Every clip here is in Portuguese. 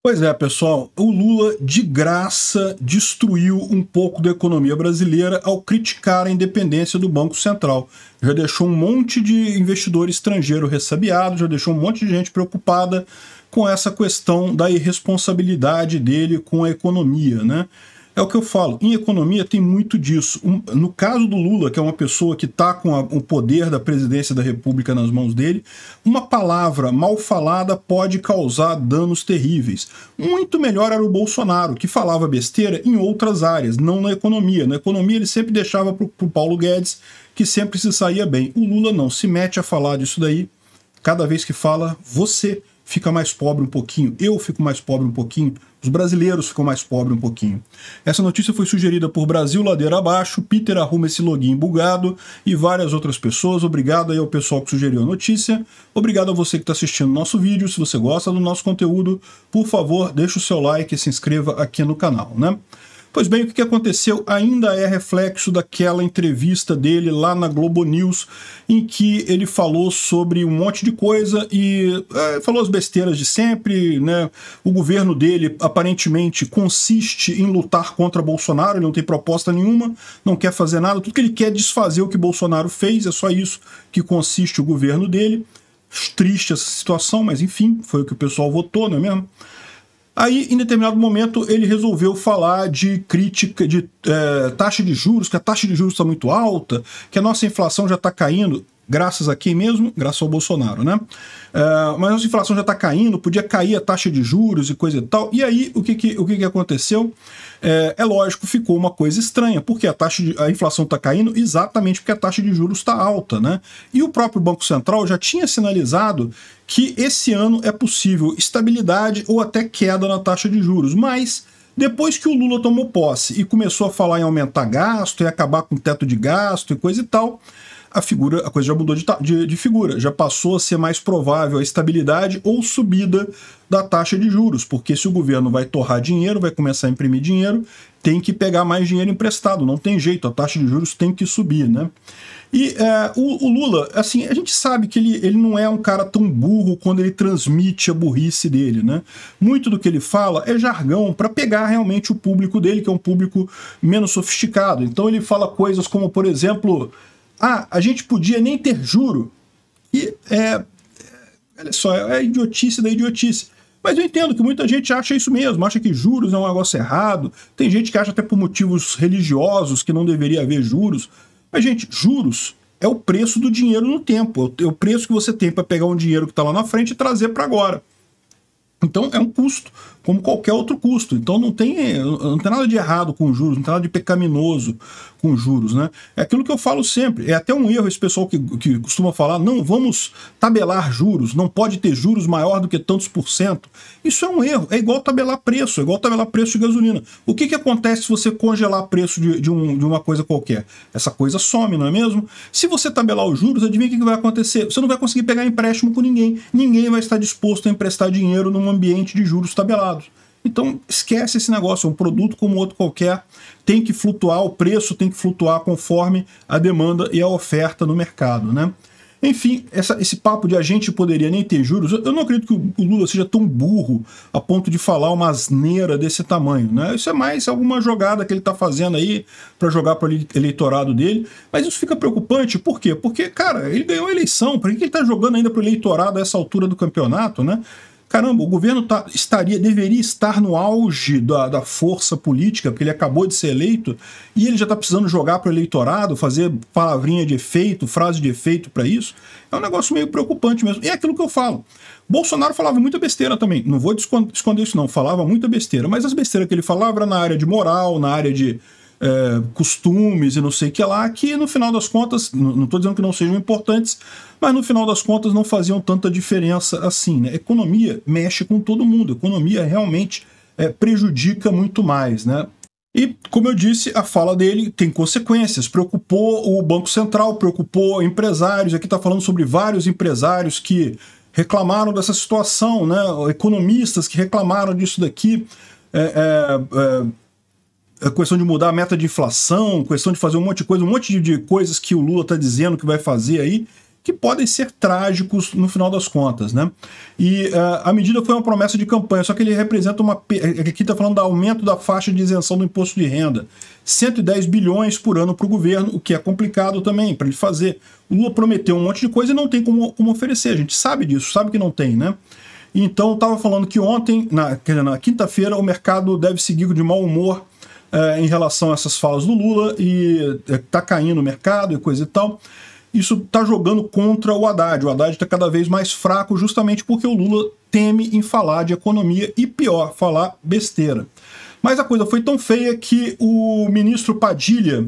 Pois é, pessoal, o Lula de graça destruiu um pouco da economia brasileira ao criticar a independência do Banco Central. Já deixou um monte de investidor estrangeiro ressabiado, já deixou um monte de gente preocupada com essa questão da irresponsabilidade dele com a economia, né? É o que eu falo. Em economia tem muito disso. Um, no caso do Lula, que é uma pessoa que está com a, o poder da presidência da República nas mãos dele, uma palavra mal falada pode causar danos terríveis. Muito melhor era o Bolsonaro, que falava besteira em outras áreas, não na economia. Na economia ele sempre deixava para o Paulo Guedes, que sempre se saía bem. O Lula não se mete a falar disso daí. Cada vez que fala, você fica mais pobre um pouquinho, eu fico mais pobre um pouquinho, os brasileiros ficam mais pobres um pouquinho. Essa notícia foi sugerida por Brasil Ladeira Abaixo, Peter arruma esse login bugado e várias outras pessoas. Obrigado aí ao pessoal que sugeriu a notícia. Obrigado a você que está assistindo nosso vídeo. Se você gosta do nosso conteúdo, por favor, deixe o seu like e se inscreva aqui no canal, né? Pois bem, o que aconteceu ainda é reflexo daquela entrevista dele lá na Globo News, em que ele falou sobre um monte de coisa e é, falou as besteiras de sempre, né? O governo dele aparentemente consiste em lutar contra Bolsonaro, ele não tem proposta nenhuma, não quer fazer nada, tudo que ele quer é desfazer o que Bolsonaro fez, é só isso que consiste o governo dele. Triste essa situação, mas enfim, foi o que o pessoal votou, não é mesmo? Aí, em determinado momento, ele resolveu falar de crítica de é, taxa de juros, que a taxa de juros está muito alta, que a nossa inflação já está caindo graças a quem mesmo? Graças ao Bolsonaro, né? Uh, mas a inflação já está caindo, podia cair a taxa de juros e coisa e tal. E aí, o que, que o que, que aconteceu? É, é, lógico, ficou uma coisa estranha, porque a taxa de, a inflação está caindo exatamente porque a taxa de juros está alta, né? E o próprio Banco Central já tinha sinalizado que esse ano é possível estabilidade ou até queda na taxa de juros, mas depois que o Lula tomou posse e começou a falar em aumentar gasto e acabar com o teto de gasto e coisa e tal, a figura, a coisa já mudou de, de, de figura, já passou a ser mais provável a estabilidade ou subida da taxa de juros, porque se o governo vai torrar dinheiro, vai começar a imprimir dinheiro, tem que pegar mais dinheiro emprestado, não tem jeito, a taxa de juros tem que subir, né? E é, o, o, Lula, assim, a gente sabe que ele, ele não é um cara tão burro quando ele transmite a burrice dele, né? Muito do que ele fala é jargão para pegar realmente o público dele, que é um público menos sofisticado. Então ele fala coisas como, por exemplo, ah, a gente podia nem ter juro. E é, olha só, é idiotice da idiotice. Mas eu entendo que muita gente acha isso mesmo, acha que juros é um negócio errado. Tem gente que acha até por motivos religiosos que não deveria haver juros. Mas, gente, juros é o preço do dinheiro no tempo. É o preço que você tem para pegar um dinheiro que está lá na frente e trazer para agora. Então, é um custo como qualquer outro custo. Então não tem, não tem nada de errado com juros, não tem nada de pecaminoso com juros, né? É aquilo que eu falo sempre. É até um erro esse pessoal que, que costuma falar: não vamos tabelar juros, não pode ter juros maior do que tantos por cento. Isso é um erro. É igual tabelar preço, é igual tabelar preço de gasolina. O que, que acontece se você congelar preço de, de, um, de uma coisa qualquer? Essa coisa some, não é mesmo? Se você tabelar os juros, adivinha o que, que vai acontecer? Você não vai conseguir pegar empréstimo com ninguém. Ninguém vai estar disposto a emprestar dinheiro num ambiente de juros tabelado. Então esquece esse negócio, é um produto como outro qualquer, tem que flutuar, o preço tem que flutuar conforme a demanda e a oferta no mercado, né? Enfim, essa, esse papo de a gente poderia nem ter juros, eu não acredito que o, o Lula seja tão burro a ponto de falar uma asneira desse tamanho, né? Isso é mais alguma jogada que ele está fazendo aí para jogar para o eleitorado dele, mas isso fica preocupante, por quê? Porque, cara, ele ganhou a eleição, por que ele está jogando ainda para o eleitorado a essa altura do campeonato, né? Caramba, o governo tá, estaria, deveria estar no auge da, da força política, porque ele acabou de ser eleito e ele já está precisando jogar para o eleitorado, fazer palavrinha de efeito, frase de efeito para isso. É um negócio meio preocupante mesmo. E é aquilo que eu falo. Bolsonaro falava muita besteira também. Não vou esconder isso, não. Falava muita besteira. Mas as besteiras que ele falava na área de moral, na área de é, costumes e não sei o que lá, que no final das contas, não estou dizendo que não sejam importantes, mas no final das contas não faziam tanta diferença assim. Né? Economia mexe com todo mundo, economia realmente é, prejudica muito mais. Né? E, como eu disse, a fala dele tem consequências. Preocupou o Banco Central, preocupou empresários. Aqui está falando sobre vários empresários que reclamaram dessa situação, né? economistas que reclamaram disso daqui. É, é, é a questão de mudar a meta de inflação, questão de fazer um monte de coisa, um monte de, de coisas que o Lula está dizendo que vai fazer aí, que podem ser trágicos no final das contas, né? E uh, a medida foi uma promessa de campanha, só que ele representa uma. Aqui está falando do aumento da faixa de isenção do imposto de renda. 110 bilhões por ano para o governo, o que é complicado também para ele fazer. O Lula prometeu um monte de coisa e não tem como, como oferecer. A gente sabe disso, sabe que não tem, né? Então, estava falando que ontem, na, na quinta-feira, o mercado deve seguir de mau humor é, em relação a essas falas do Lula e está é, caindo o mercado e coisa e tal. Isso está jogando contra o Haddad. O Haddad está cada vez mais fraco, justamente porque o Lula teme em falar de economia e, pior, falar besteira. Mas a coisa foi tão feia que o ministro Padilha,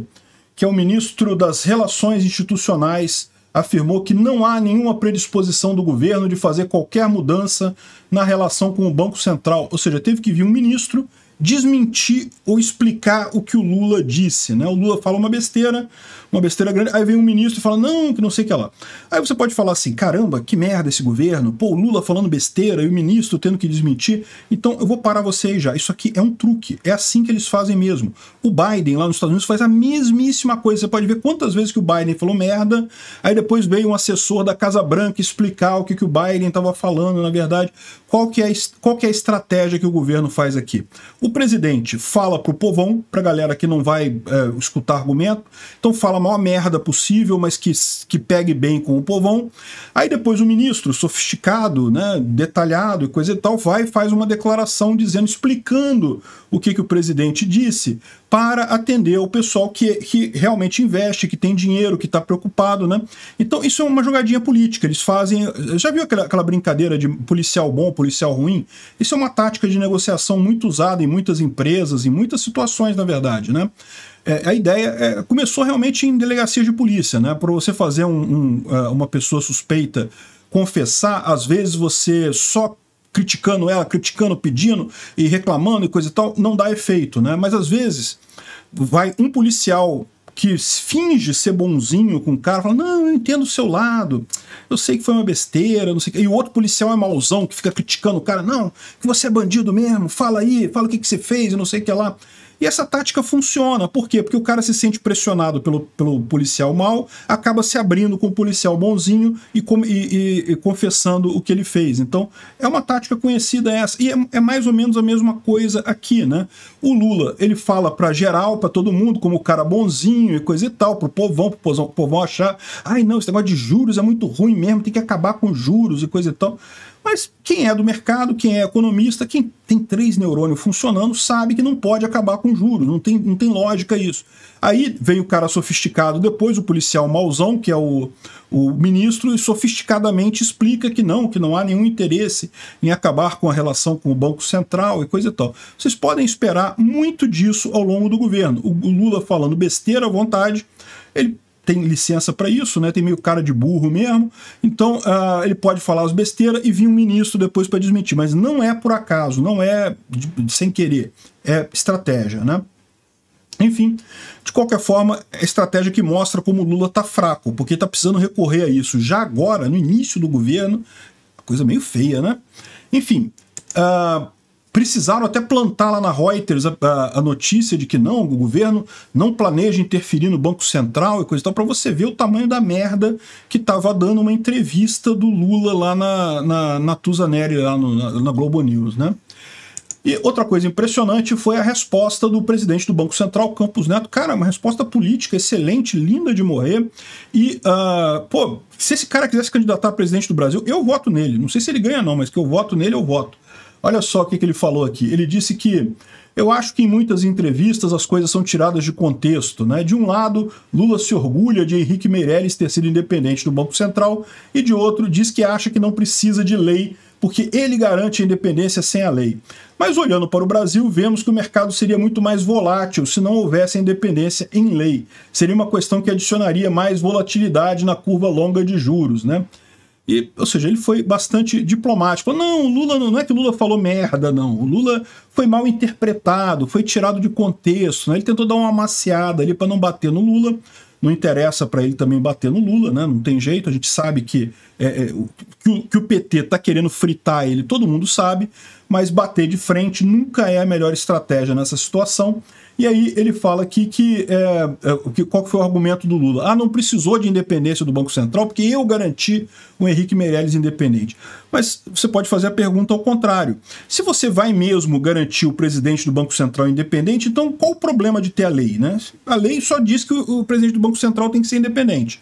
que é o ministro das Relações Institucionais, afirmou que não há nenhuma predisposição do governo de fazer qualquer mudança na relação com o Banco Central. Ou seja, teve que vir um ministro desmentir ou explicar o que o Lula disse, né? O Lula fala uma besteira, uma besteira grande, aí vem um ministro e fala, não, que não sei o que lá. Aí você pode falar assim, caramba, que merda esse governo, pô, o Lula falando besteira e o ministro tendo que desmentir. Então eu vou parar você aí já, isso aqui é um truque, é assim que eles fazem mesmo. O Biden lá nos Estados Unidos faz a mesmíssima coisa, você pode ver quantas vezes que o Biden falou merda, aí depois veio um assessor da Casa Branca explicar o que, que o Biden estava falando, na verdade, qual que, é, qual que é a estratégia que o governo faz aqui. O o presidente fala pro povão, pra galera que não vai é, escutar argumento, então fala a maior merda possível, mas que, que pegue bem com o povão. Aí depois o ministro, sofisticado, né, detalhado e coisa e tal, vai e faz uma declaração dizendo, explicando o que, que o presidente disse, para atender o pessoal que, que realmente investe, que tem dinheiro, que está preocupado, né? Então isso é uma jogadinha política. Eles fazem. Já viu aquela, aquela brincadeira de policial bom, policial ruim? Isso é uma tática de negociação muito usada em muitos muitas empresas, em muitas situações, na verdade, né? É, a ideia é, começou realmente em delegacia de polícia, né? Para você fazer um, um, é, uma pessoa suspeita confessar, às vezes você só criticando ela, criticando, pedindo e reclamando e coisa e tal, não dá efeito, né? Mas às vezes vai um policial que finge ser bonzinho com o cara, fala: Não, eu entendo o seu lado, eu sei que foi uma besteira, não sei E o outro policial é mauzão que fica criticando o cara: Não, que você é bandido mesmo, fala aí, fala o que, que você fez, não sei o que lá. E essa tática funciona. Por quê? Porque o cara se sente pressionado pelo, pelo policial mal, acaba se abrindo com o policial bonzinho e, com, e, e, e confessando o que ele fez. Então, é uma tática conhecida essa. E é, é, mais ou menos a mesma coisa aqui, né? O Lula, ele fala para geral, para todo mundo, como o cara bonzinho e coisa e tal, pro povão, pro povão, pro povão achar, ai não, esse negócio de juros é muito ruim mesmo, tem que acabar com juros e coisa e tal. Mas quem é do mercado, quem é economista, quem tem três neurônios funcionando, sabe que não pode acabar com com juros, não tem, não tem lógica isso. Aí vem o cara sofisticado depois, o policial mauzão, que é o, o ministro, e sofisticadamente explica que não, que não há nenhum interesse em acabar com a relação com o Banco Central e coisa e tal. Vocês podem esperar muito disso ao longo do governo. O Lula falando besteira à vontade, ele tem licença para isso, né? Tem meio cara de burro mesmo. Então uh, ele pode falar as besteiras e vir um ministro depois para desmentir. Mas não é por acaso, não é sem querer. É estratégia, né? Enfim, de qualquer forma, é estratégia que mostra como o Lula tá fraco, porque tá precisando recorrer a isso já agora, no início do governo. Coisa meio feia, né? Enfim, uh, precisaram até plantar lá na Reuters a, a, a, notícia de que não, o governo não planeja interferir no Banco Central e coisa e tal, para você ver o tamanho da merda que estava dando uma entrevista do Lula lá na, na, na Tusa lá no, na, na Globo News, né? E outra coisa impressionante foi a resposta do presidente do Banco Central, Campos Neto. Cara, uma resposta política excelente, linda de morrer. E, uh, pô, se esse cara quisesse candidatar a presidente do Brasil, eu voto nele. Não sei se ele ganha, não, mas que eu voto nele, eu voto. Olha só o que, que ele falou aqui. Ele disse que eu acho que em muitas entrevistas as coisas são tiradas de contexto. Né? De um lado, Lula se orgulha de Henrique Meirelles ter sido independente do Banco Central, e de outro, diz que acha que não precisa de lei, porque ele garante a independência sem a lei. Mas olhando para o Brasil, vemos que o mercado seria muito mais volátil se não houvesse a independência em lei. Seria uma questão que adicionaria mais volatilidade na curva longa de juros. Né? E, ou seja, ele foi bastante diplomático. Não, o Lula não, não é que o Lula falou merda, não. O Lula foi mal interpretado, foi tirado de contexto. Né? Ele tentou dar uma maciada ali para não bater no Lula. Não interessa para ele também bater no Lula, né? Não tem jeito. A gente sabe que, é, é que, o, que o PT está querendo fritar ele, todo mundo sabe, mas bater de frente nunca é a melhor estratégia nessa situação. E aí ele fala aqui que, é, é que qual foi o argumento do Lula. Ah, não precisou de independência do Banco Central porque eu garanti o Henrique Meirelles independente. Mas você pode fazer a pergunta ao contrário. Se você vai mesmo garantir o presidente do Banco Central independente, então qual o problema de ter a lei? Né? A lei só diz que o presidente do Banco Central tem que ser independente.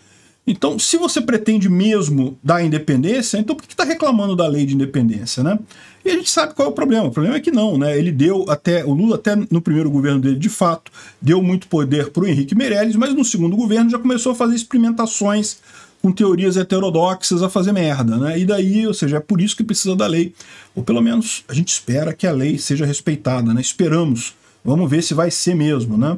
Então, se você pretende mesmo dar independência, então por que está reclamando da lei de independência, né? E a gente sabe qual é o problema. O problema é que não, né? Ele deu até o Lula até no primeiro governo dele, de fato, deu muito poder para o Henrique Meirelles, mas no segundo governo já começou a fazer experimentações com teorias heterodoxas a fazer merda, né? E daí, ou seja, é por isso que precisa da lei. Ou pelo menos a gente espera que a lei seja respeitada, né? Esperamos. Vamos ver se vai ser mesmo, né?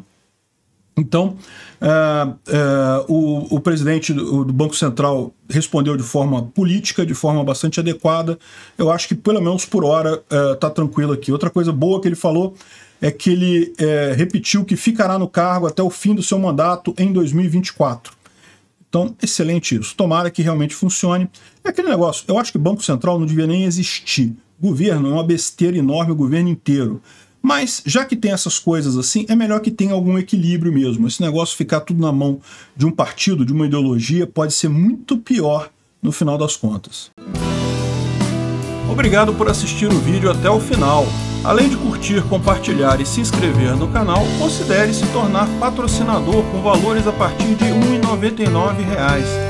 Então, uh, uh, o, o, presidente do, do, Banco Central respondeu de forma política, de forma bastante adequada. Eu acho que, pelo menos por hora, está ah, uh, tranquilo aqui. Outra coisa boa que ele falou é que ele eh, repetiu que ficará no cargo até o fim do seu mandato em 2024. Então, excelente isso. Tomara que realmente funcione. É aquele negócio, eu acho que Banco Central não devia nem existir. Governo é uma besteira enorme, o governo inteiro. Mas, já que tem essas coisas assim, é melhor que tenha algum equilíbrio mesmo. Esse negócio ficar tudo na mão de um partido, de uma ideologia, pode ser muito pior no final das contas. Obrigado por assistir o vídeo até o final. Além de curtir, compartilhar e se inscrever no canal, considere se tornar patrocinador com valores a partir de R$ 1,99